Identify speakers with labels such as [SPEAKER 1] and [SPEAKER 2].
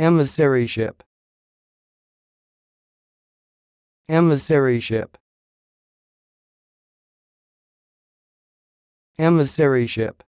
[SPEAKER 1] Emissary ship. Emissary ship. Emissary ship.